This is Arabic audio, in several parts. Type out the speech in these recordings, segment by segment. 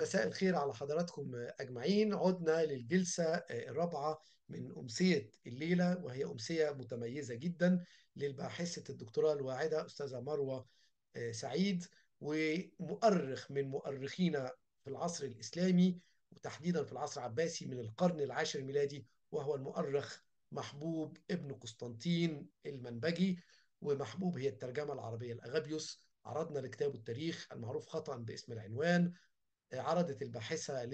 مساء الخير على حضراتكم أجمعين عدنا للجلسة آه، الرابعة من أمسية الليلة وهي أمسية متميزة جدا للباحثة الدكتوراه الواعدة أستاذة مروة آه، سعيد ومؤرخ من مؤرخينا في العصر الإسلامي وتحديدا في العصر العباسي من القرن العاشر الميلادي وهو المؤرخ محبوب ابن قسطنطين المنبجي ومحبوب هي الترجمة العربية الأغابيوس عرضنا لكتابه التاريخ المعروف خطأ باسم العنوان عرضت الباحثة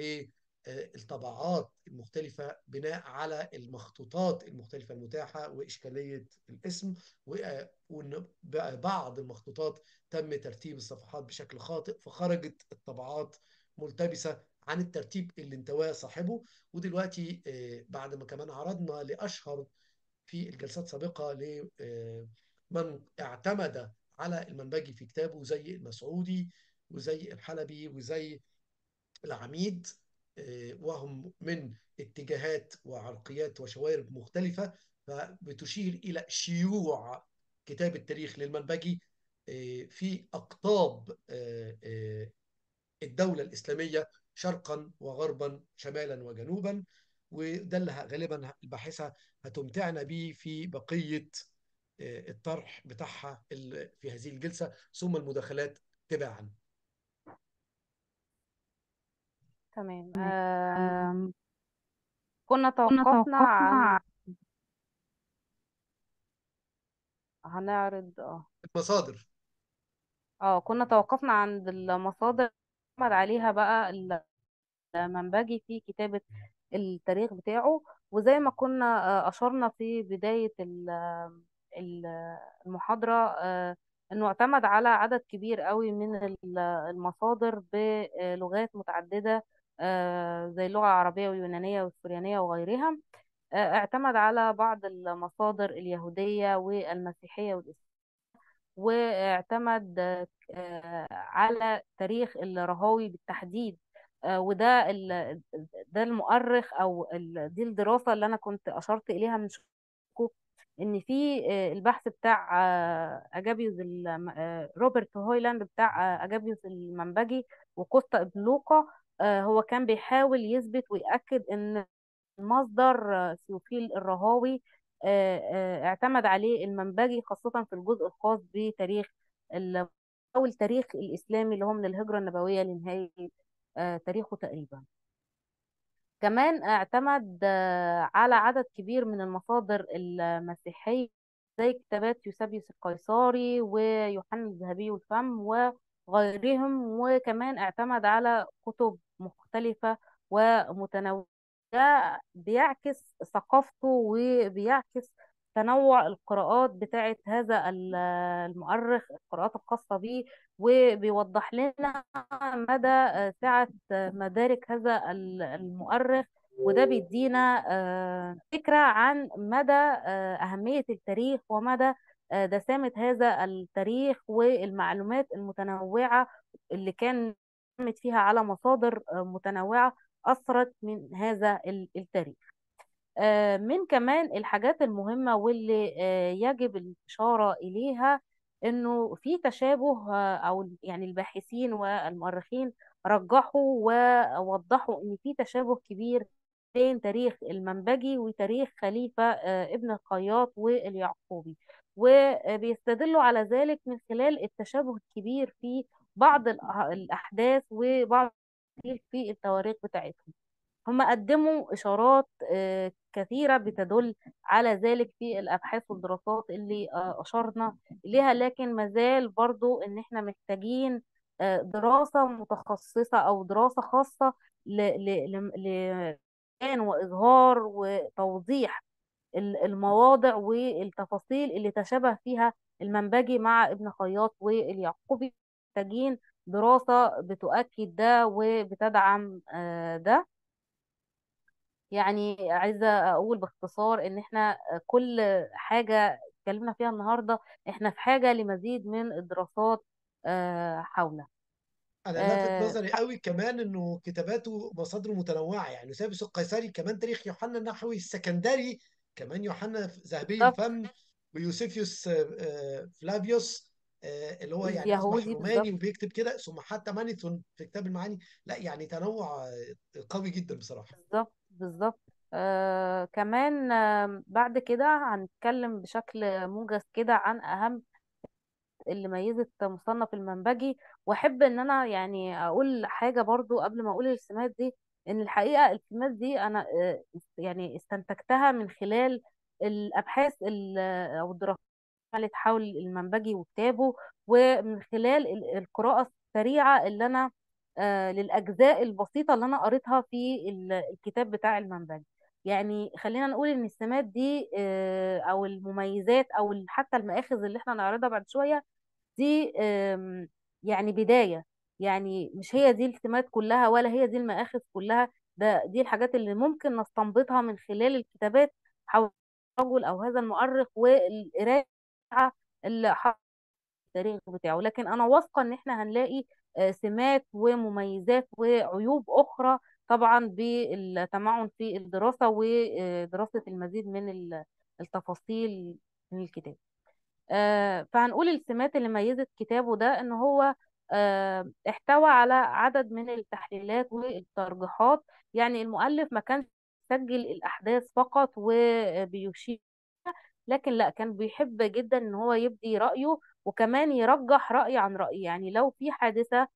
للطبعات آه، المختلفة بناء على المخطوطات المختلفة المتاحة وإشكالية الاسم آه، وأن بعض المخطوطات تم ترتيب الصفحات بشكل خاطئ فخرجت الطبعات ملتبسة عن الترتيب اللي انتواه صاحبه ودلوقتي آه، بعد ما كمان عرضنا لأشهر في الجلسات السابقة لمن اعتمد على المنبجي في كتابه زي المسعودي وزي الحلبي وزي العميد آه، وهم من اتجاهات وعرقيات وشوارب مختلفة فبتشير إلى شيوع كتاب التاريخ للمنبجي آه، في أقطاب آه، الدولة الإسلامية شرقا وغربا شمالا وجنوبا وده اللي غالبا الباحثة هتمتعنا بيه في بقية الطرح بتاعها في هذه الجلسة ثم المداخلات تباعا تمام كنا توقفنا عن هنعرض اه المصادر اه كنا توقفنا عند المصادر عمل عليها بقى المنبجي في كتابة التاريخ بتاعه وزي ما كنا آه، أشرنا في بداية المحاضرة آه، انه اعتمد على عدد كبير قوي من المصادر بلغات متعددة آه، زي اللغة العربية واليونانية والسوريانية وغيرها آه، اعتمد على بعض المصادر اليهودية والمسيحية والإسلامية واعتمد آه، على تاريخ الرهاوي بالتحديد وده ده المؤرخ او دي الدراسه اللي انا كنت اشرت اليها من شويه ان في البحث بتاع اجابيوس روبرت هويلاند بتاع اجابيوس المنبجي وكوستا ابن لوقا آه، هو كان بيحاول يثبت ويأكد إن مصدر سيوفيل الرهاوي آه، آه، اعتمد عليه المنبجي خاصة في الجزء الخاص بتاريخ أو التاريخ الإسلامي اللي هو من الهجرة النبوية لنهاية تاريخه تقريبا كمان اعتمد على عدد كبير من المصادر المسيحية زي كتابات يوسابيوس القيصاري ويوحنا الذهبي والفم وغيرهم وكمان اعتمد على كتب مختلفة ومتنوعة ده بيعكس ثقافته وبيعكس تنوع القراءات بتاعة هذا المؤرخ القراءات الخاصة به وبيوضح لنا مدى آه، سعة آه، مدارك هذا المؤرخ وده بيدينا آه، فكرة عن مدى أهمية التاريخ ومدى دسامة هذا التاريخ والمعلومات المتنوعة اللي كان اعتمد فيها على مصادر آه، متنوعة أثرت من هذا التاريخ آه، من كمان الحاجات المهمة واللي آه، يجب الإشارة إليها إنه في تشابه أو يعني الباحثين والمؤرخين رجحوا ووضحوا إن في تشابه كبير بين تاريخ المنبجي وتاريخ خليفة ابن الخياط واليعقوبي وبيستدلوا على ذلك من خلال التشابه الكبير في بعض الأحداث وبعض في التواريخ بتاعتهم هم قدموا إشارات كثيرة بتدل على ذلك في الأبحاث والدراسات اللي أشرنا إليها لكن مازال برضو إن إحنا محتاجين دراسة متخصصة أو دراسة خاصة لبيان وإظهار وتوضيح المواضع والتفاصيل اللي تشابه فيها المنبجي مع ابن خياط واليعقوبي محتاجين دراسة بتؤكد ده وبتدعم آه، ده يعني عايزة أقول باختصار إن إحنا آه، كل حاجة اتكلمنا فيها النهاردة إحنا في حاجة لمزيد من الدراسات آه، حولها انا لفت نظري قوي كمان انه كتاباته مصادره متنوعه يعني سابس القيصري كمان تاريخ يوحنا النحوي السكندري كمان يوحنا ذهبي الفم ويوسيفيوس فلافيوس آه، اللي هو يعني يهودي روماني وبيكتب كده ثم حتى مانيثون في كتاب المعاني لا يعني تنوع آه، قوي جدا بصراحه بالظبط بالظبط آه كمان آه بعد كده هنتكلم بشكل موجز كده عن اهم اللي ميزت مصنف المنبجي واحب ان انا يعني اقول حاجه برضو قبل ما اقول السمات دي ان الحقيقه السمات دي انا آه يعني استنتجتها من خلال الابحاث آه، او الدراسات عملت حول المنبجي وكتابه ومن خلال القراءة السريعة اللي أنا آه، للأجزاء البسيطة اللي أنا قريتها في الكتاب بتاع المنبجي يعني خلينا نقول إن السمات دي آه، أو المميزات أو حتى المآخذ اللي احنا نعرضها بعد شوية دي يعني بداية يعني مش هي دي السمات كلها ولا هي دي المآخذ كلها ده دي الحاجات اللي ممكن نستنبطها من خلال الكتابات حول الرجل أو هذا المؤرخ والقراية التاريخ بتاعه لكن انا واثقه ان احنا هنلاقي آه، سمات ومميزات وعيوب اخرى طبعا بالتمعن في الدراسه ودراسه آه، المزيد من التفاصيل من الكتاب آه، فهنقول السمات اللي ميزت كتابه ده ان هو احتوى على عدد من التحليلات والترجيحات يعني المؤلف ما كانش سجل الاحداث فقط وبيشير لكن لا كان بيحب جدا ان هو يبدي رايه وكمان يرجح راي عن راي يعني لو في حادثه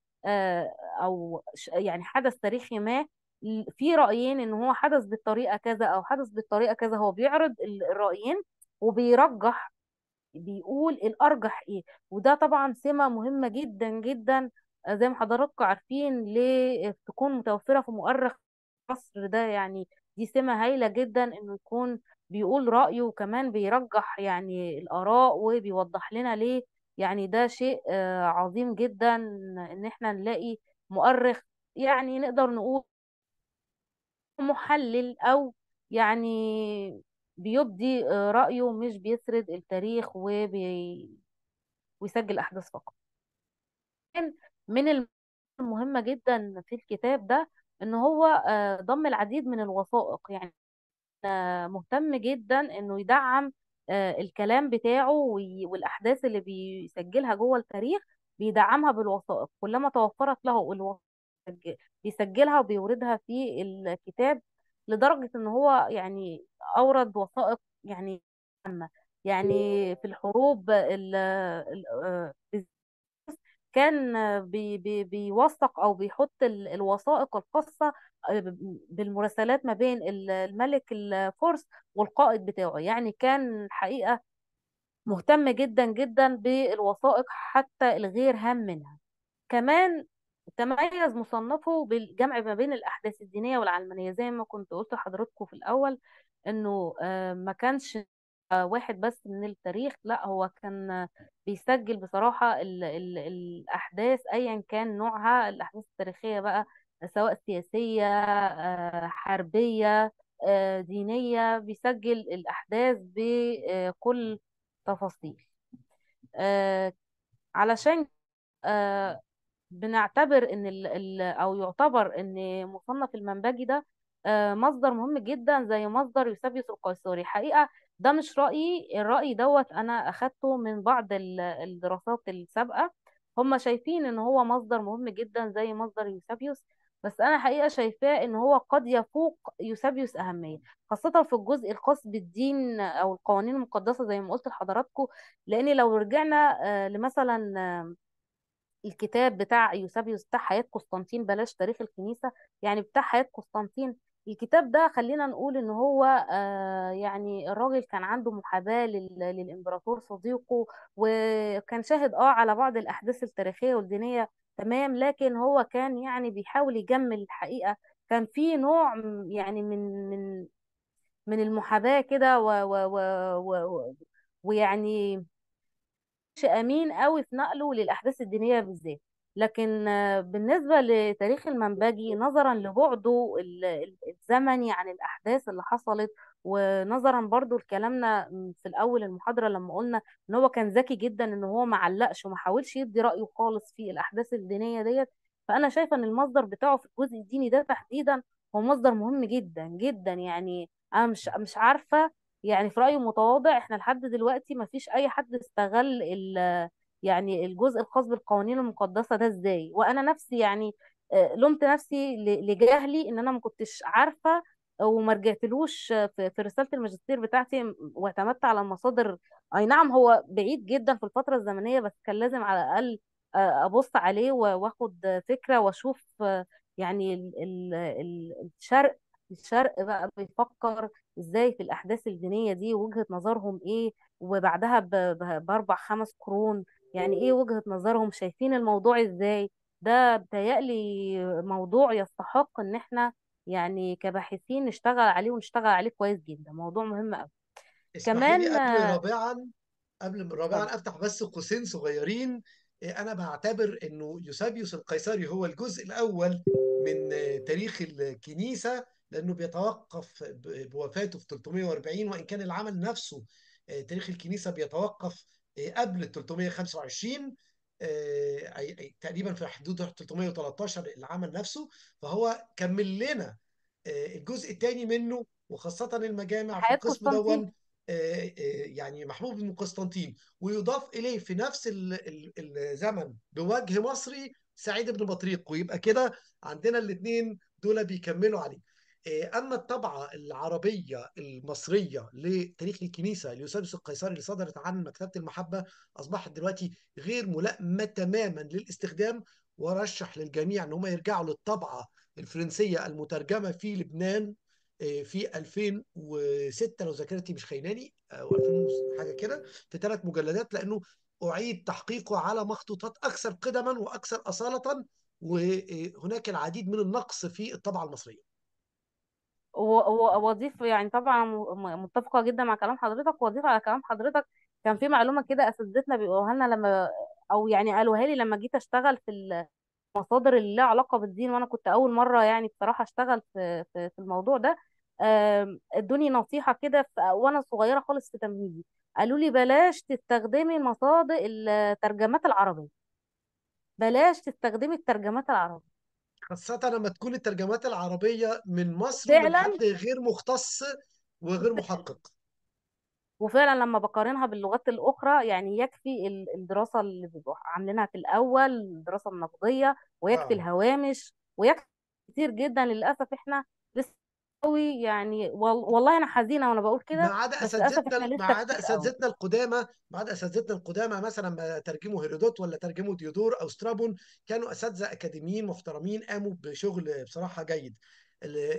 او يعني حدث تاريخي ما في رايين ان هو حدث بالطريقه كذا او حدث بالطريقه كذا هو بيعرض الرايين وبيرجح بيقول الارجح ايه وده طبعا سمه مهمه جدا جدا زي ما حضراتكم عارفين ليه تكون متوفره في مؤرخ مصر ده يعني دي سمه هايله جدا انه يكون بيقول رأيه وكمان بيرجح يعني الآراء وبيوضح لنا ليه يعني ده شيء آه، عظيم جدا إن احنا نلاقي مؤرخ يعني نقدر نقول محلل أو يعني بيبدي آه، رأيه مش بيسرد التاريخ وبي... ويسجل أحداث فقط من المهمة جدا في الكتاب ده إن هو آه، ضم العديد من الوثائق يعني مهتم جدا انه يدعم آه، الكلام بتاعه والاحداث اللي بيسجلها جوه التاريخ بيدعمها بالوثائق كلما توفرت له الوثائق بيسجلها وبيوردها في الكتاب لدرجة ان هو يعني اورد وثائق يعني عامة يعني في الحروب آه، كان بي بي بيوثق او بيحط الوثائق الخاصة بالمراسلات ما بين الملك الفرس والقائد بتاعه يعني كان الحقيقة مهتم جدا جدا بالوثائق حتى الغير هام منها كمان تميز مصنفه بالجمع ما بين الأحداث الدينية والعلمانية زي ما كنت قلت لحضراتكم في الأول إنه آه، ما كانش واحد بس من التاريخ لا هو كان بيسجل بصراحة الـ الـ الأحداث أيا كان نوعها الأحداث التاريخية بقى سواء سياسية آه، حربية آه، دينية بيسجل الأحداث بكل تفاصيل آه، علشان بنعتبر ان او يعتبر ان مصنف المنبجي ده مصدر مهم جدا زي مصدر يوسفيوس القيصري حقيقه ده مش رايي الراي دوت انا اخدته من بعض الدراسات السابقه هم شايفين ان هو مصدر مهم جدا زي مصدر يوسفيوس بس انا حقيقه شايفاه ان هو قد يفوق يوسابيوس اهميه خاصه في الجزء الخاص بالدين او القوانين المقدسه زي ما قلت لحضراتكم لان لو رجعنا آه، لمثلا آه، الكتاب بتاع يوسابيوس بتاع حياه قسطنطين بلاش تاريخ الكنيسه يعني بتاع حياه قسطنطين الكتاب ده خلينا نقول ان هو آه، يعني الراجل كان عنده محاباه للامبراطور صديقه وكان شاهد اه على بعض الاحداث التاريخيه والدينيه تمام لكن هو كان يعني بيحاول يجمل الحقيقة كان في نوع يعني من من من المحاباة كده و و و و ويعني مش أمين قوي في نقله للأحداث الدينية بالذات لكن بالنسبة لتاريخ المنبجي نظرا لبعده الزمني عن الأحداث اللي حصلت ونظرا برضو لكلامنا في الاول المحاضره لما قلنا ان هو كان ذكي جدا ان هو ما علقش وما حاولش يدي رايه خالص في الاحداث الدينيه ديت فانا شايفه ان المصدر بتاعه في الجزء الديني ده تحديدا هو مصدر مهم جدا جدا يعني انا مش مش عارفه يعني في رايي متواضع احنا لحد دلوقتي ما فيش اي حد استغل ال يعني الجزء الخاص بالقوانين المقدسه ده ازاي وانا نفسي يعني آه، لومت نفسي لجهلي ان انا ما كنتش عارفه وما رجعتلوش في رساله الماجستير بتاعتي واعتمدت على مصادر اي نعم هو بعيد جدا في الفتره الزمنيه بس كان لازم على الاقل آه، ابص عليه واخد فكره واشوف يعني الشرق الشرق بقى بيفكر ازاي في الاحداث الدينيه دي وجهه نظرهم ايه وبعدها باربع خمس قرون يعني ايه وجهه نظرهم شايفين الموضوع ازاي ده بيتهيألي موضوع يستحق ان احنا يعني كباحثين نشتغل عليه ونشتغل عليه كويس جدا موضوع مهم قوي كمان لي قبل رابعا قبل رابعا افتح بس قوسين صغيرين إيه، انا بعتبر انه يوسابيوس القيصري هو الجزء الاول من تاريخ الكنيسه لانه بيتوقف بوفاته في 340 وان كان العمل نفسه آه، تاريخ الكنيسه بيتوقف آه، قبل 325 آه، تقريبا في حدود 313 العمل نفسه فهو كمل لنا آه، الجزء الثاني منه وخاصة المجامع في القسم دون آه، يعني محبوب بن قسطنطين ويضاف اليه في نفس الزمن بوجه مصري سعيد بن بطريق ويبقى كده عندنا الاثنين دول بيكملوا عليه آه، أما الطبعة العربية المصرية لتاريخ الكنيسة اليوسادس القيصري اللي صدرت عن مكتبة المحبة أصبحت دلوقتي غير ملائمة تماما للاستخدام ورشح للجميع ان هم يرجعوا للطبعه الفرنسيه المترجمه في لبنان آه، في 2006 لو ذاكرتي مش خيناني آه، او 2000 حاجه كده في ثلاث مجلدات لانه اعيد تحقيقه على مخطوطات اكثر قدما واكثر اصاله وهناك العديد من النقص في الطبعه المصريه. واضيف يعني طبعا متفقه جدا مع كلام حضرتك واضيف على كلام حضرتك كان في معلومه كده اساتذتنا بيقولوها لنا لما او يعني قالوها لي لما جيت اشتغل في المصادر اللي لها علاقه بالدين وانا كنت اول مره يعني بصراحه اشتغل في في, في الموضوع ده ادوني نصيحه كده وانا صغيره خالص في تمهيدي قالوا لي بلاش تستخدمي مصادر الترجمات العربيه بلاش تستخدمي الترجمات العربيه خاصة لما تكون الترجمات العربية من مصر من فعلا حد غير مختص وغير محقق وفعلا لما بقارنها باللغات الاخرى يعني يكفي الدراسه اللي بيبقوا عاملينها في الاول الدراسه النقديه ويكفي اه الهوامش ويكفي كتير جدا للاسف احنا لسه قوي يعني والله انا حزينه وانا بقول كده ما عدا بس للاسف اساتذتنا لسه ما عدا اساتذتنا القدامى ما عدا اساتذتنا القدامى مثلا ما ترجموا هيرودوت ولا ترجموا ديودور او سترابون كانوا اساتذه اكاديميين محترمين قاموا بشغل بصراحه جيد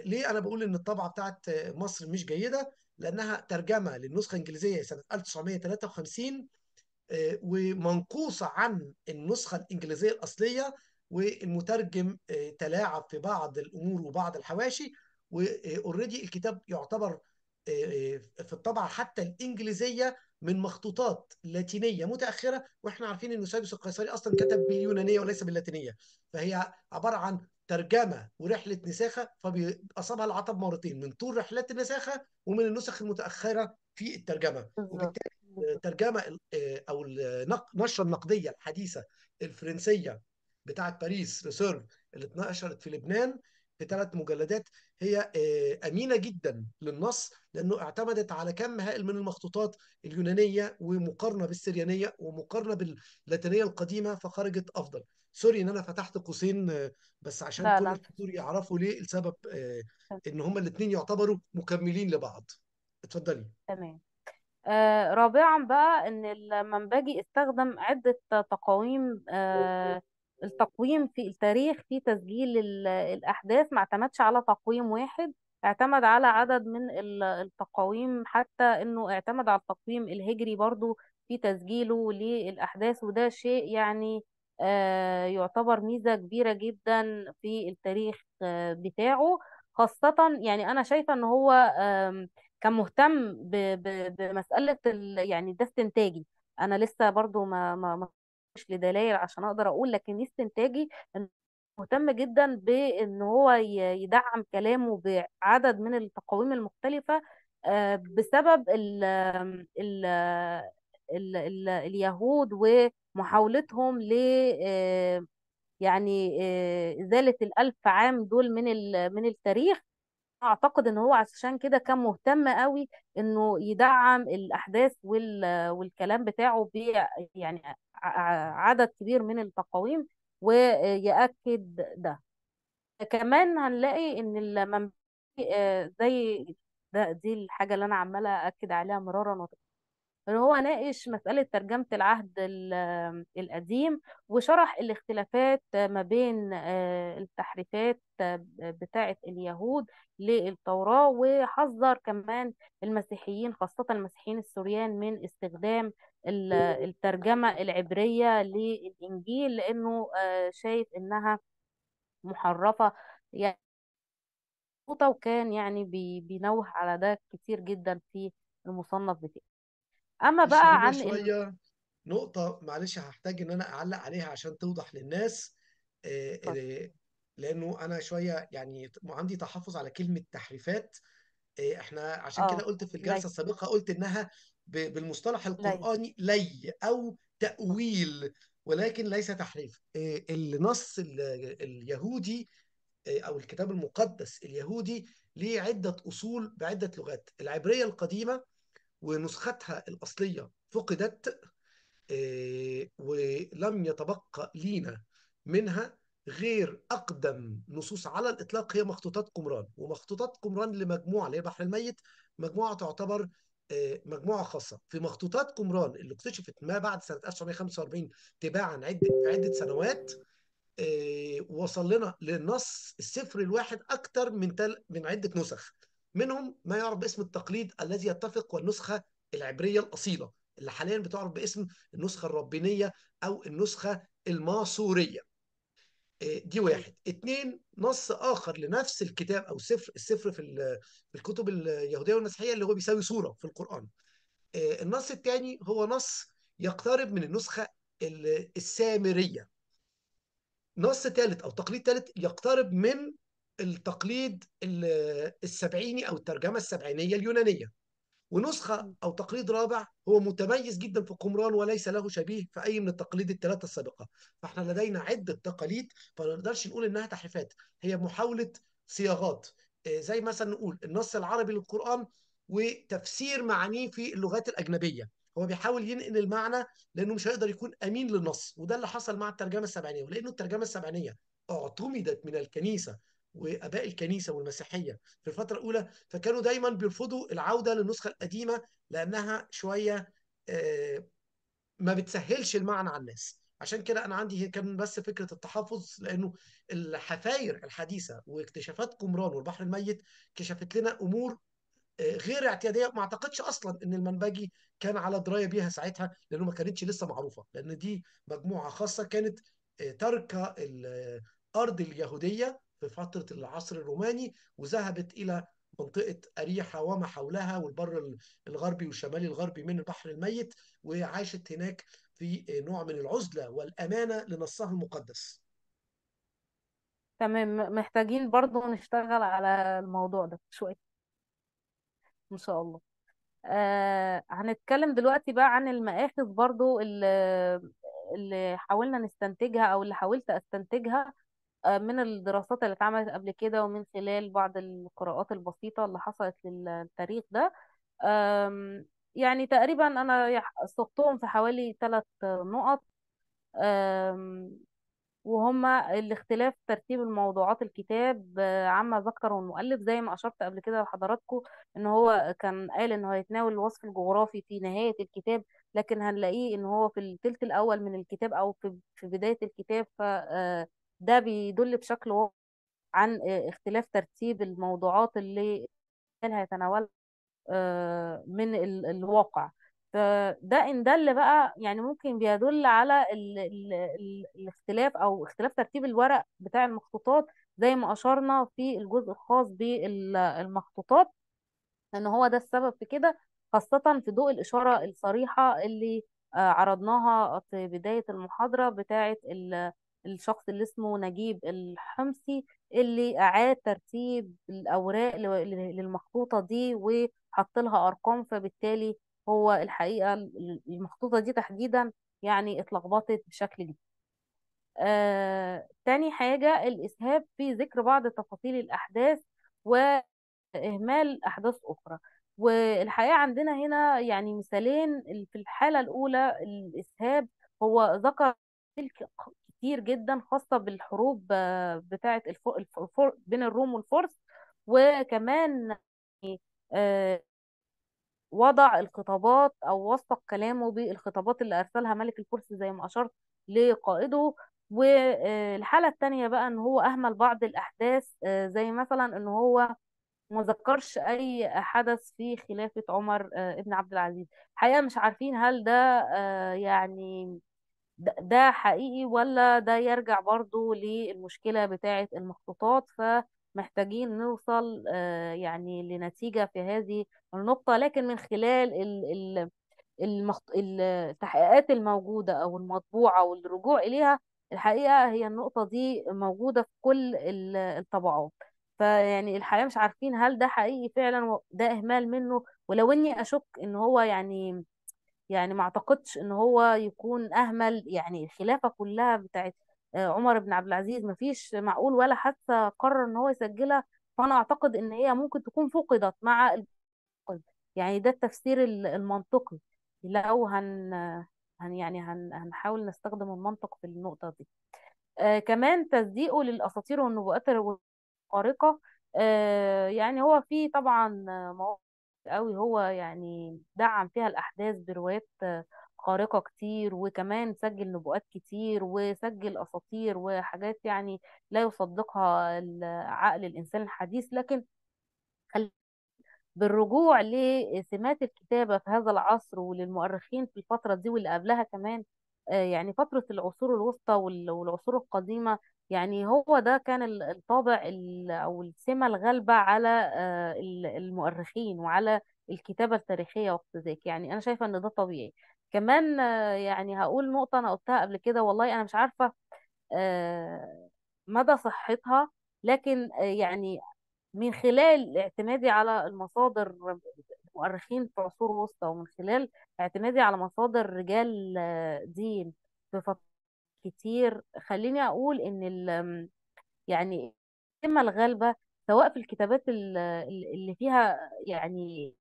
ليه انا بقول ان الطبعه بتاعت مصر مش جيده لانها ترجمه للنسخه الانجليزيه سنه 1953 آه، ومنقوصه عن النسخه الانجليزيه الاصليه والمترجم آه، تلاعب في بعض الامور وبعض الحواشي واوريدي الكتاب يعتبر آه، آه، في الطبعه حتى الانجليزيه من مخطوطات لاتينيه متاخره واحنا عارفين ان سايبس القيصري اصلا كتب باليونانيه وليس باللاتينيه فهي عباره عن ترجمه ورحله نساخه فأصابها العطب مرتين من طول رحلات النساخه ومن النسخ المتاخره في الترجمه وبالتالي الترجمه آه، او النشره النقديه الحديثه الفرنسيه بتاعه باريس ريسيرف اللي اتنشرت في لبنان في ثلاث مجلدات هي آه، امينه جدا للنص لانه اعتمدت على كم هائل من المخطوطات اليونانيه ومقارنه بالسريانيه ومقارنه باللاتينيه القديمه فخرجت افضل سوري ان انا فتحت قوسين آه، بس عشان لا كل الدكتور يعرفوا ليه السبب آه، ان هما الاثنين يعتبروا مكملين لبعض اتفضلي تمام رابعا بقى ان المنبجي استخدم عدة تقاويم التقويم في التاريخ في تسجيل الأحداث ما اعتمدش على تقويم واحد اعتمد على عدد من التقاويم حتى انه اعتمد على التقويم الهجري برضو في تسجيله للأحداث وده شيء يعني آه، يعتبر ميزة كبيرة جدا في التاريخ آه، بتاعه خاصة يعني أنا شايفة إن هو كان مهتم بمسألة يعني ده استنتاجي أنا لسه برضو ما ما لدلائل عشان اقدر اقول لكن استنتاجي مهتم جدا بان هو يدعم كلامه بعدد من التقاويم المختلفه آه، بسبب الـ الـ الـ الـ اليهود ومحاولتهم ل آه، يعني آه، ازاله الالف عام دول من من التاريخ اعتقد ان هو عشان كده كان مهتم قوي انه يدعم الاحداث والكلام بتاعه ب يعني عدد كبير من التقاويم ويأكد ده كمان هنلاقي ان المنبئ آه، زي ده دي الحاجه اللي انا عماله اكد عليها مرارا ان هو ناقش مساله ترجمه العهد القديم وشرح الاختلافات ما بين آه، التحريفات آه، بتاعه اليهود للتوراه وحذر كمان المسيحيين خاصه المسيحيين السوريان من استخدام الترجمه العبريه للانجيل لانه آه، شايف انها محرفه يعني وكان يعني بينوه على ده كتير جدا في المصنف بتاعه اما بقى عن شويه نقطه معلش هحتاج ان انا اعلق عليها عشان توضح للناس آه، آه، لانه انا شويه يعني عندي تحفظ على كلمه تحريفات آه، احنا عشان كده قلت في الجلسه لي. السابقه قلت انها بالمصطلح القراني لي او تاويل ولكن ليس تحريف النص اليهودي او الكتاب المقدس اليهودي ليه عده اصول بعده لغات العبريه القديمه ونسختها الأصلية فقدت آه، ولم يتبقى لينا منها غير أقدم نصوص على الإطلاق هي مخطوطات قمران ومخطوطات قمران لمجموعة اللي هي بحر الميت مجموعة تعتبر آه، مجموعة خاصة في مخطوطات قمران اللي اكتشفت ما بعد سنة 1945 تباعا عدة عدة سنوات آه، وصل لنا للنص السفر الواحد أكثر من تل من عدة نسخ منهم ما يعرف باسم التقليد الذي يتفق والنسخة العبرية الأصيلة اللي حاليا بتعرف باسم النسخة الربينية أو النسخة الماسورية آه، دي واحد اتنين نص آخر لنفس الكتاب أو سفر السفر في الكتب اليهودية والمسيحية اللي هو بيساوي سوره في القرآن آه، النص الثاني هو نص يقترب من النسخة السامرية نص ثالث أو تقليد ثالث يقترب من التقليد السبعيني او الترجمه السبعينيه اليونانيه ونسخه او تقليد رابع هو متميز جدا في قمران وليس له شبيه في اي من التقاليد الثلاثه السابقه فاحنا لدينا عده تقاليد فما نقدرش نقول انها تحريفات هي محاوله صياغات آه، زي مثلا نقول النص العربي للقران وتفسير معانيه في اللغات الاجنبيه هو بيحاول ينقل المعنى لانه مش هيقدر يكون امين للنص وده اللي حصل مع الترجمه السبعينيه ولانه الترجمه السبعينيه اعتمدت من الكنيسه واباء الكنيسه والمسيحيه في الفتره الاولى فكانوا دايما بيرفضوا العوده للنسخه القديمه لانها شويه آه، ما بتسهلش المعنى على الناس عشان كده انا عندي كان بس فكره التحفظ لانه الحفاير الحديثه واكتشافات قمران والبحر الميت كشفت لنا امور آه، غير اعتياديه ما اعتقدش اصلا ان المنبجي كان على درايه بيها ساعتها لانه ما كانتش لسه معروفه لان دي مجموعه خاصه كانت آه، تركه الارض اليهوديه في فتره العصر الروماني وذهبت الى منطقه اريحه وما حولها والبر الغربي والشمالي الغربي من البحر الميت وعاشت هناك في نوع من العزله والامانه لنصها المقدس. تمام محتاجين برضو نشتغل على الموضوع ده شوية إن شاء الله آه هنتكلم دلوقتي بقى عن المآخذ برضو اللي, اللي حاولنا نستنتجها أو اللي حاولت أستنتجها آه، من الدراسات اللي اتعملت قبل كده ومن خلال بعض القراءات البسيطة اللي حصلت للتاريخ ده يعني تقريبا أنا صدتهم في حوالي ثلاث نقط وهما الاختلاف ترتيب الموضوعات الكتاب آه، عما ذكره المؤلف زي ما أشرت قبل كده لحضراتكم إن هو كان قال إنه هيتناول الوصف الجغرافي في نهاية الكتاب لكن هنلاقيه إن هو في الثلث الأول من الكتاب أو في في بداية الكتاب ف آه ده بيدل بشكل واضح عن اختلاف ترتيب الموضوعات اللي كان هيتناولها من الواقع فده ان دل بقى يعني ممكن بيدل على الـ الـ الاختلاف او اختلاف ترتيب الورق بتاع المخطوطات زي ما اشرنا في الجزء الخاص بالمخطوطات ان هو ده السبب في كده خاصة في ضوء الإشارة الصريحة اللي عرضناها في بداية المحاضرة بتاعة الشخص اللي اسمه نجيب الحمصي اللي أعاد ترتيب الأوراق للمخطوطة دي وحط لها أرقام فبالتالي هو الحقيقة المخطوطة دي تحديدا يعني اتلخبطت بشكل كبير آه، تاني حاجة الإسهاب في ذكر بعض تفاصيل الأحداث وإهمال أحداث أخرى والحقيقة عندنا هنا يعني مثالين في الحالة الأولى الإسهاب هو ذكر كتير جدا خاصه بالحروب آه، بتاعه بين الروم والفرس وكمان يعني، آه، وضع الخطابات او وثق كلامه بالخطابات اللي ارسلها ملك الفرس زي ما اشرت لقائده والحالة آه، الثانيه بقى ان هو اهمل بعض الاحداث زي مثلا ان هو ما ذكرش اي حدث في خلافة عمر ابن عبد العزيز الحقيقة مش عارفين هل ده يعني ده حقيقي ولا ده يرجع برضو للمشكلة بتاعة المخطوطات فمحتاجين نوصل آه، يعني لنتيجة في هذه النقطة لكن من خلال التحقيقات الموجودة أو المطبوعة والرجوع إليها الحقيقة هي النقطة دي موجودة في كل الطبعات فيعني الحقيقة مش عارفين هل ده حقيقي فعلا ده إهمال منه ولو إني أشك إن هو يعني يعني ما اعتقدش ان هو يكون اهمل يعني الخلافه كلها بتاعت آه، عمر بن عبد العزيز ما فيش معقول ولا حتى قرر ان هو يسجلها فانا اعتقد ان هي ممكن تكون فقدت مع يعني ده التفسير المنطقي لو هن, هن يعني هن هنحاول نستخدم المنطق في النقطه دي آه كمان تصديقه للاساطير والنبوءات الخارقه آه يعني هو في طبعا مواقف قوي هو يعني دعم فيها الأحداث بروايات خارقة كتير وكمان سجل نبوءات كتير وسجل أساطير وحاجات يعني لا يصدقها عقل الإنسان الحديث لكن بالرجوع لسمات الكتابة في هذا العصر وللمؤرخين في الفترة دي واللي قبلها كمان آه، يعني فترة العصور الوسطى والعصور القديمة يعني هو ده كان الطابع أو السمة الغالبة على آه، المؤرخين وعلى الكتابة التاريخية وقت ذاك يعني أنا شايفة إن ده طبيعي كمان آه، يعني هقول نقطة أنا قلتها قبل كده والله أنا مش عارفة آه، مدى صحتها لكن يعني من خلال اعتمادي على المصادر المؤرخين في عصور وسطى ومن خلال اعتمادي على مصادر رجال دين في فترة كتير خليني اقول ان ال يعني اما الغالبة سواء في الكتابات اللي فيها يعني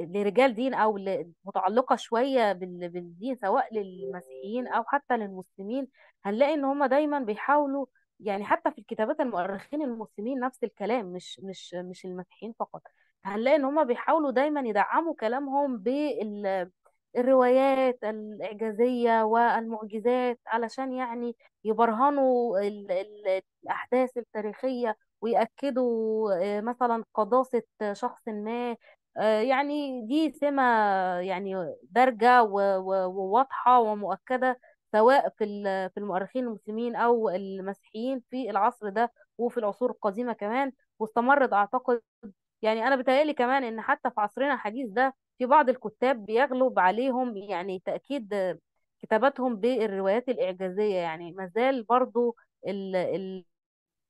لرجال دين او متعلقه شويه بالدين سواء للمسيحيين او حتى للمسلمين هنلاقي ان هم دايما بيحاولوا يعني حتى في الكتابات المؤرخين المسلمين نفس الكلام مش مش مش المسيحيين فقط هنلاقي ان هم بيحاولوا دايما يدعموا كلامهم بال الروايات الإعجازية والمعجزات علشان يعني يبرهنوا الأحداث التاريخية ويأكدوا آه، مثلا قداسة شخص ما آه، يعني دي سمة يعني دارجة وواضحة ومؤكدة سواء في في المؤرخين المسلمين أو المسيحيين في العصر ده وفي العصور القديمة كمان واستمرت أعتقد يعني أنا بتهيألي كمان إن حتى في عصرنا الحديث ده في بعض الكتاب بيغلب عليهم يعني تأكيد كتاباتهم بالروايات الإعجازية يعني مازال برضو ال ال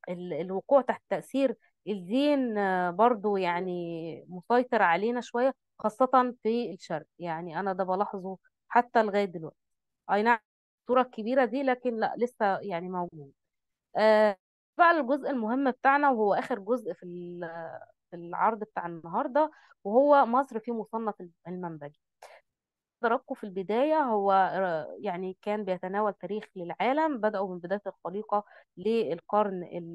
ال الوقوع تحت تأثير الدين برضو يعني مسيطر علينا شوية خاصة في الشرق يعني أنا ده بلاحظه حتى لغاية دلوقتي أي نعم الصورة الكبيرة دي لكن لا لسه يعني موجود آه بقى الجزء المهم بتاعنا وهو آخر جزء في في العرض بتاع النهارده وهو مصر في مصنف المنبجي تركه في البداية هو آه، يعني كان بيتناول تاريخ للعالم بدأوا من بداية الخليقة للقرن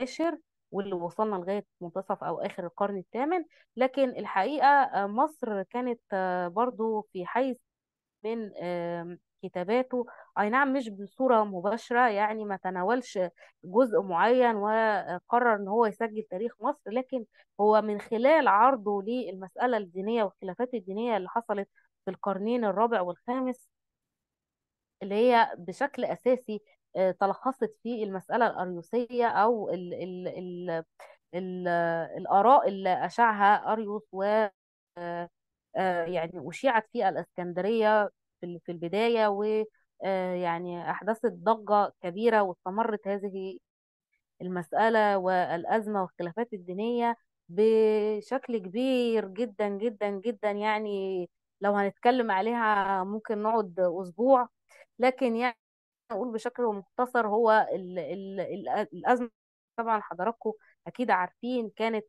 العاشر واللي وصلنا لغاية منتصف أو آخر القرن الثامن لكن الحقيقة آه، مصر كانت آه، برضو في حيز من كتاباته أي نعم مش بصورة مباشرة يعني ما تناولش جزء معين وقرر إن هو يسجل تاريخ مصر لكن هو من خلال عرضه للمسألة الدينية والخلافات الدينية اللي حصلت في القرنين الرابع والخامس اللي هي بشكل أساسي آه، تلخصت في المسألة الأريوسية أو الـ الـ الـ الـ الآراء اللي أشعها أريوس و آه، آه، يعني أشيعت في الإسكندرية في في البدايه ويعني آه، احدثت ضجه كبيره واستمرت هذه المساله والازمه والخلافات الدينيه بشكل كبير جدا جدا جدا يعني لو هنتكلم عليها ممكن نقعد اسبوع لكن يعني اقول بشكل مختصر هو الـ الـ الـ الازمه طبعا حضراتكم اكيد عارفين كانت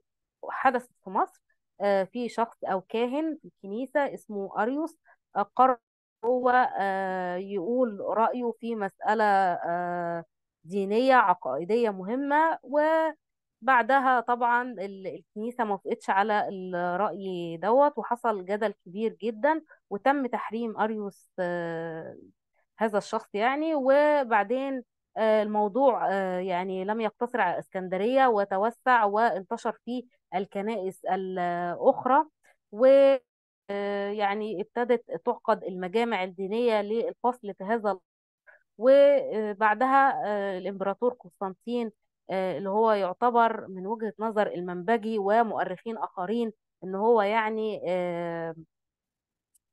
حدثت في مصر آه، في شخص او كاهن في الكنيسه اسمه اريوس قرر هو آه، يقول رأيه في مسألة آه، دينية عقائدية مهمة وبعدها طبعا الكنيسة ما وافقتش على الرأي دوت وحصل جدل كبير جدا وتم تحريم أريوس آه، هذا الشخص يعني وبعدين الموضوع يعني لم يقتصر على اسكندرية وتوسع وانتشر في الكنائس الأخرى و آه، يعني ابتدت تعقد المجامع الدينية للفصل في هذا وبعدها آه، الإمبراطور قسطنطين آه، اللي هو يعتبر من وجهة نظر المنبجي ومؤرخين آخرين إن هو يعني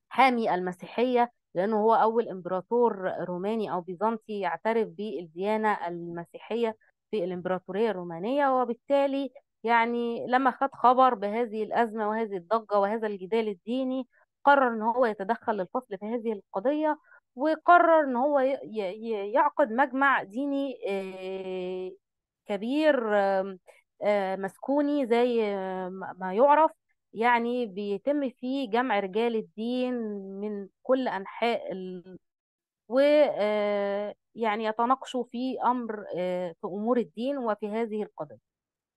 حامي المسيحية لأنه هو أول إمبراطور روماني أو بيزنطي يعترف بالديانة المسيحية في الإمبراطورية الرومانية وبالتالي يعني لما خد خبر بهذه الأزمة وهذه الضجة وهذا الجدال الديني قرر إن هو يتدخل للفصل في هذه القضية وقرر إن هو يعقد مجمع ديني آه، كبير آه، مسكوني زي ما يعرف يعني بيتم فيه جمع رجال الدين من كل أنحاء ال... آه، يعني يتناقشوا في أمر في أمور الدين وفي هذه القضية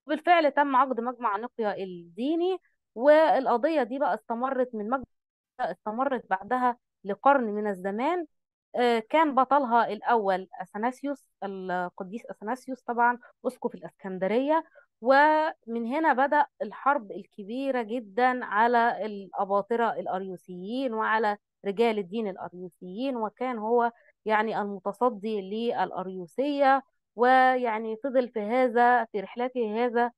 وبالفعل تم عقد مجمع نقيا الديني والقضية دي بقى استمرت من مجمع استمرت بعدها لقرن من الزمان آه، كان بطلها الأول أثناسيوس القديس أثناسيوس طبعا أسقف الأسكندرية ومن هنا بدأ الحرب الكبيرة جدا على الأباطرة الأريوسيين وعلى رجال الدين الأريوسيين وكان هو يعني المتصدي للأريوسية ويعني فضل في هذا في رحلته هذا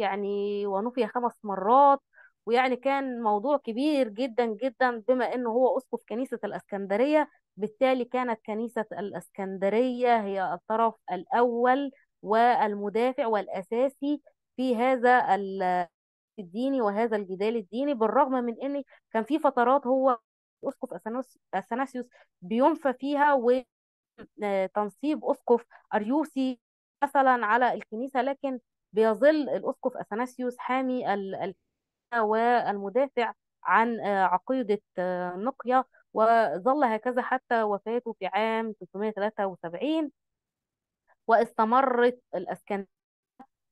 يعني ونفي خمس مرات ويعني كان موضوع كبير جدا جدا بما انه هو اسقف كنيسه الاسكندريه بالتالي كانت كنيسه الاسكندريه هي الطرف الاول والمدافع والاساسي في هذا الديني وهذا الجدال الديني بالرغم من ان كان في فترات هو اسقف اثناسيوس بينفى فيها و تنصيب اسقف اريوسي مثلا على الكنيسه لكن بيظل الاسقف اثناسيوس حامي والمدافع عن آه، عقيده آه، نقيا وظل هكذا حتى وفاته في عام 373 واستمرت الاسكندريه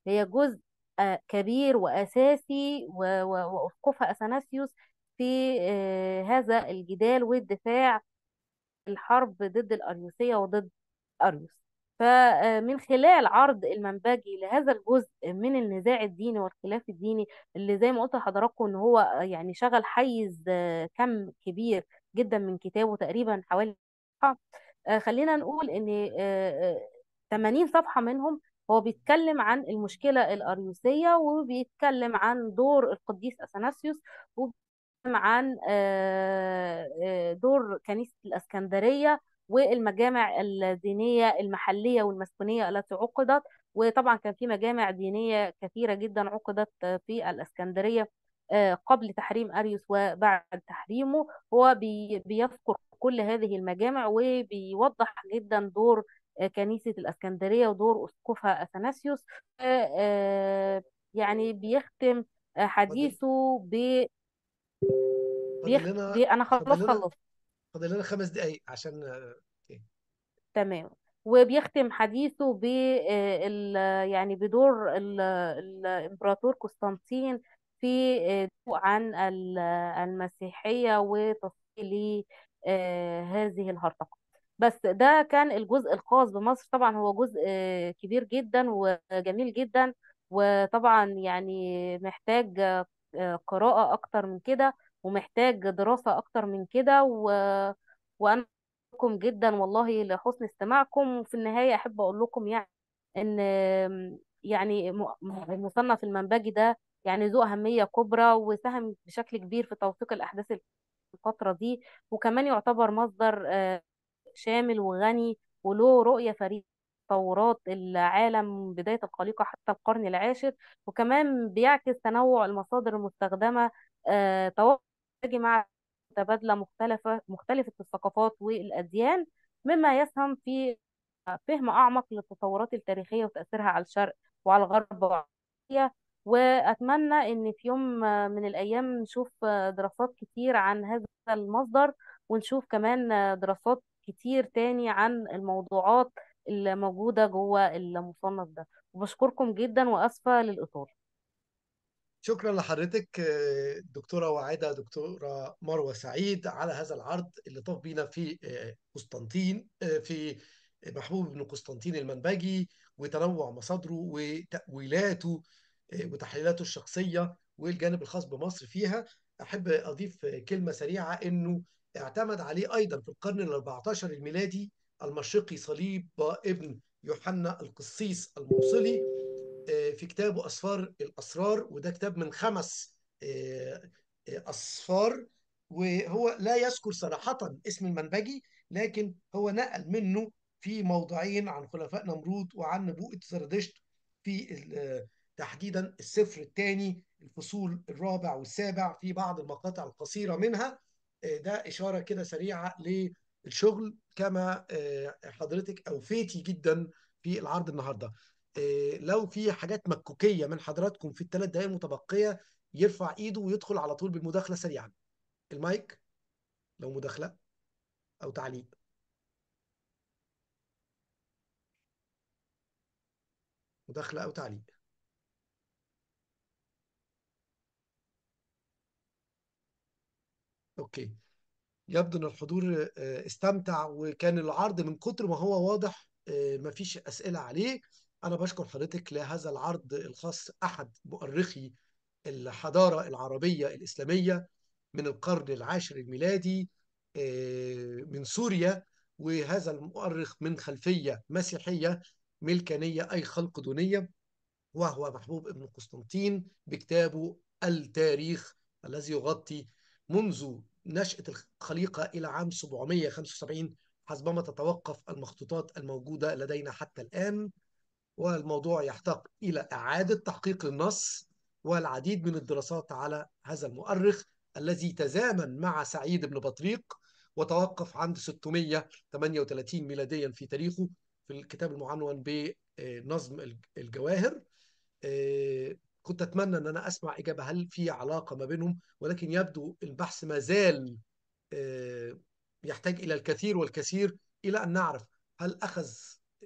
هي جزء آه، كبير واساسي واسقفها اثناسيوس في هذا الجدال والدفاع الحرب ضد الأريوسية وضد أريوس فمن خلال عرض المنبجي لهذا الجزء من النزاع الديني والخلاف الديني اللي زي ما قلت لحضراتكم ان هو يعني شغل حيز آه، كم كبير جدا من كتابه تقريبا حوالي آه، خلينا نقول ان 80 آه، صفحه منهم هو بيتكلم عن المشكله الاريوسيه وبيتكلم عن دور القديس اثناسيوس عن آه، آه، دور كنيسة الإسكندرية والمجامع الدينية المحلية والمسكونية التي عقدت وطبعا كان في مجامع دينية كثيرة جدا عقدت في الإسكندرية آه، قبل تحريم أريوس وبعد تحريمه هو بيذكر كل هذه المجامع وبيوضح جدا دور كنيسة الإسكندرية ودور أسقفها أثناسيوس يعني بيختم حديثه ب دي فاضل لنا دي انا خلاص فاضل لنا خلصت فاضل لنا خمس دقايق عشان آه، تمام وبيختم حديثه ب آه، يعني بدور الامبراطور قسطنطين في آه، عن المسيحية وتصديق هذه الهرطقة بس ده كان الجزء الخاص بمصر طبعا هو جزء كبير جدا وجميل جدا وطبعا يعني محتاج آه، قراءة أكتر من كده ومحتاج دراسة أكتر من كده و... وأنا لكم جدا والله لحسن استماعكم وفي النهاية أحب أقول لكم يعني إن يعني المصنف المنبجي ده يعني ذو أهمية كبرى وساهم بشكل كبير في توثيق الأحداث الفترة دي وكمان يعتبر مصدر آه، شامل وغني وله رؤية فريدة تطورات العالم بداية الخليقة حتى القرن العاشر وكمان بيعكس تنوع المصادر المستخدمة تواجد آه، تواجه مع متبادلة مختلفة مختلفة الثقافات والأديان مما يسهم في فهم أعمق للتطورات التاريخية وتأثيرها على الشرق وعلى الغرب وعلى وأتمنى إن في يوم من الأيام نشوف دراسات كتير عن هذا المصدر ونشوف كمان دراسات كتير تاني عن الموضوعات اللي موجودة جوه المصنف ده وبشكركم جدا وأسفة للإطالة شكرا لحضرتك دكتورة وعادة دكتورة مروة سعيد على هذا العرض اللي طاف بينا في قسطنطين في محبوب بن قسطنطين المنبجي وتنوع مصادره وتأويلاته وتحليلاته الشخصية والجانب الخاص بمصر فيها أحب أضيف كلمة سريعة أنه اعتمد عليه أيضا في القرن ال 14 الميلادي المشرقي صليب ابن يوحنا القسيس الموصلي آه، في كتابه أسفار الأسرار وده كتاب من خمس آه، آه، أسفار وهو لا يذكر صراحة اسم المنبجي لكن هو نقل منه في موضعين عن خلفاء نمرود وعن نبوءة زردشت في تحديدا السفر الثاني الفصول الرابع والسابع في بعض المقاطع القصيرة منها ده إشارة كده سريعة ل الشغل كما آه، حضرتك اوفيتي جدا في العرض النهارده آه، لو في حاجات مكوكيه من حضراتكم في الثلاث دقائق المتبقيه يرفع ايده ويدخل على طول بالمداخله سريعا المايك لو مداخله او تعليق مداخله او تعليق اوكي يبدو ان الحضور آه، استمتع وكان العرض من كتر ما هو واضح آه، مفيش اسئله عليه انا بشكر حضرتك لهذا العرض الخاص احد مؤرخي الحضاره العربيه الاسلاميه من القرن العاشر الميلادي آه، من سوريا وهذا المؤرخ من خلفيه مسيحيه ملكانيه اي خلق دونيه وهو محبوب ابن قسطنطين بكتابه التاريخ الذي يغطي منذ نشأة الخليقة إلى عام 775 حسبما تتوقف المخطوطات الموجودة لدينا حتى الآن والموضوع يحتاج إلى إعادة تحقيق النص والعديد من الدراسات على هذا المؤرخ الذي تزامن مع سعيد بن بطريق وتوقف عند 638 ميلاديا في تاريخه في الكتاب المعنون بنظم الجواهر آه، كنت اتمنى ان انا اسمع اجابه هل في علاقه ما بينهم ولكن يبدو البحث ما زال آه، يحتاج الى الكثير والكثير الى ان نعرف هل اخذ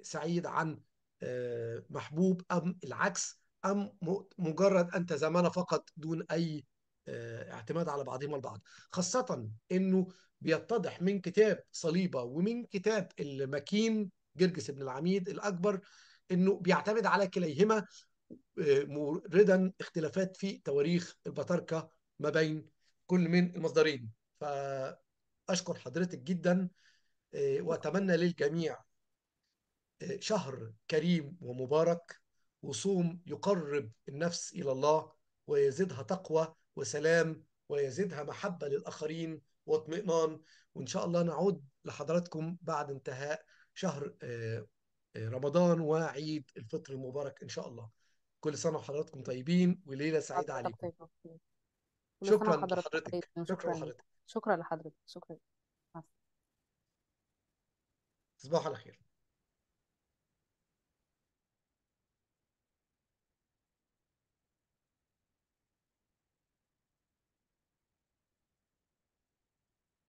سعيد عن آه، محبوب ام العكس ام مجرد ان تزامن فقط دون اي آه، اعتماد على بعضهما البعض خاصه انه بيتضح من كتاب صليبه ومن كتاب المكين جرجس بن العميد الاكبر انه بيعتمد على كليهما موردا اختلافات في تواريخ البطاركه ما بين كل من المصدرين فاشكر حضرتك جدا آه، واتمنى للجميع آه، شهر كريم ومبارك وصوم يقرب النفس الى الله ويزيدها تقوى وسلام ويزيدها محبه للاخرين واطمئنان وان شاء الله نعود لحضراتكم بعد انتهاء شهر آه، رمضان وعيد الفطر المبارك ان شاء الله كل سنة وحضراتكم طيبين وليلة سعيدة عليكم طيب، شكرا لحضرتك شكرا لحضرتك شكرا لحضرتك شكرا تصبحوا على خير